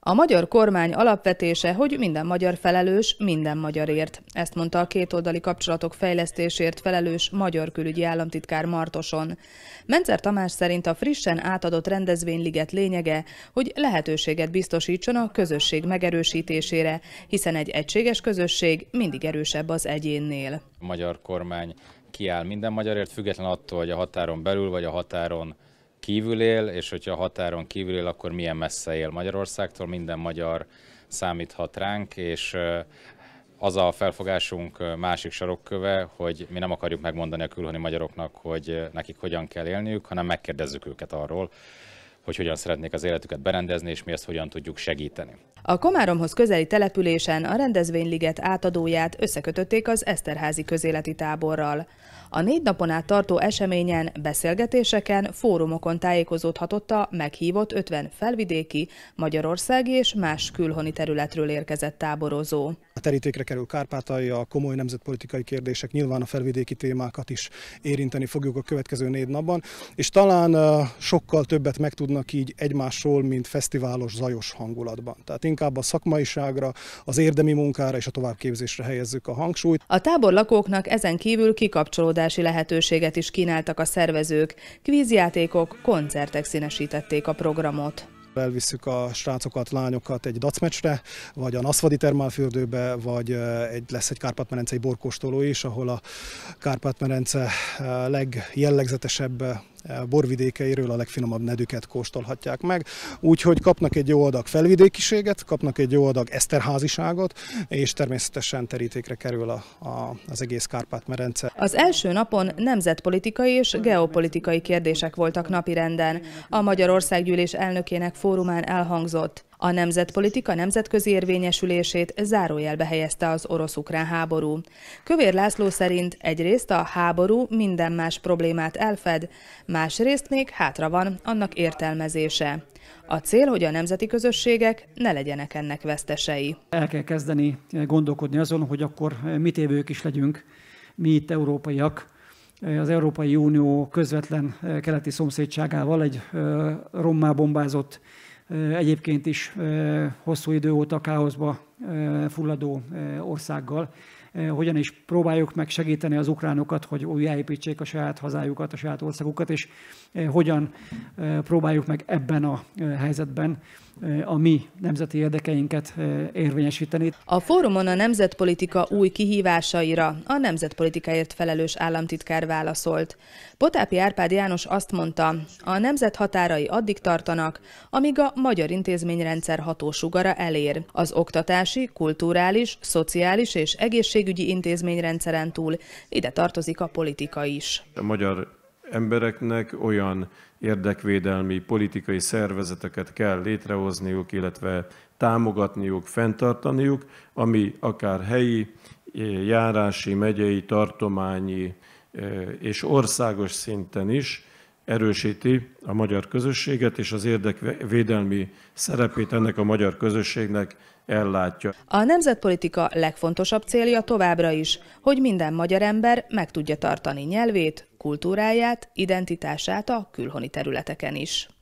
A magyar kormány alapvetése, hogy minden magyar felelős minden magyarért. Ezt mondta a kétoldali kapcsolatok fejlesztésért felelős magyar külügyi államtitkár Martoson. Menzer Tamás szerint a frissen átadott rendezvényliget lényege, hogy lehetőséget biztosítson a közösség megerősítésére, hiszen egy egységes közösség mindig erősebb az egyénnél. A magyar kormány kiáll minden magyarért, független attól, hogy a határon belül vagy a határon kívül él, és hogyha a határon kívül él, akkor milyen messze él Magyarországtól, minden magyar számíthat ránk, és az a felfogásunk másik sarokköve, hogy mi nem akarjuk megmondani a külhoni magyaroknak, hogy nekik hogyan kell élniük, hanem megkérdezzük őket arról, hogy hogyan szeretnék az életüket berendezni, és mi ezt hogyan tudjuk segíteni. A Komáromhoz közeli településen a rendezvényliget átadóját összekötötték az Eszterházi közéleti táborral. A négy napon át tartó eseményen, beszélgetéseken, fórumokon tájékozódhatott a meghívott 50 felvidéki, magyarországi és más külhoni területről érkezett táborozó. A terítékre kerül Kárpátalja, a komoly nemzetpolitikai kérdések, nyilván a felvidéki témákat is érinteni fogjuk a következő négy napban, és talán sokkal többet megtudnak így egymásról, mint fesztiválos, zajos hangulatban. Tehát inkább a szakmaiságra, az érdemi munkára és a továbbképzésre helyezzük a hangsúlyt. A tábor lakóknak ezen kívül kikapcsolódási lehetőséget is kínáltak a szervezők. Kvízjátékok, koncertek színesítették a programot Elviszük a srácokat, lányokat egy dacmecsre, vagy a Naszvadi termálfürdőbe, vagy egy, lesz egy kárpátmerencei borkóstoló is, ahol a Kárpát-merence legjellegzetesebb borvidékeiről a legfinomabb nedüket kóstolhatják meg, úgyhogy kapnak egy jó adag felvidékiséget, kapnak egy jó adag eszterháziságot, és természetesen terítékre kerül a, a, az egész Kárpát-merence. Az első napon nemzetpolitikai és geopolitikai kérdések voltak napirenden. A Magyarországgyűlés elnökének fórumán elhangzott. A nemzetpolitika nemzetközi érvényesülését zárójelbe helyezte az orosz-ukrán háború. Kövér László szerint egyrészt a háború minden más problémát elfed, másrészt még hátra van annak értelmezése. A cél, hogy a nemzeti közösségek ne legyenek ennek vesztesei. El kell kezdeni gondolkodni azon, hogy akkor mit évők is legyünk, mi itt európaiak, az Európai Unió közvetlen keleti szomszédságával egy rommá bombázott Egyébként is hosszú idő óta káoszba fulladó országgal, hogyan is próbáljuk meg segíteni az ukránokat, hogy újjáépítsék a saját hazájukat, a saját országukat, és hogyan próbáljuk meg ebben a helyzetben a mi nemzeti érdekeinket érvényesíteni. A fórumon a nemzetpolitika új kihívásaira a nemzetpolitikáért felelős államtitkár válaszolt. Potápi Árpád János azt mondta, a nemzet határai addig tartanak, amíg a magyar intézményrendszer hatósugara elér. Az oktatás oktatási, kulturális, szociális és egészségügyi intézményrendszeren túl. Ide tartozik a politika is. A magyar embereknek olyan érdekvédelmi politikai szervezeteket kell létrehozniuk, illetve támogatniuk, fenntartaniuk, ami akár helyi, eh, járási, megyei, tartományi eh, és országos szinten is erősíti a magyar közösséget, és az érdekvédelmi szerepét ennek a magyar közösségnek ellátja. A nemzetpolitika legfontosabb célja továbbra is, hogy minden magyar ember meg tudja tartani nyelvét, kultúráját, identitását a külhoni területeken is.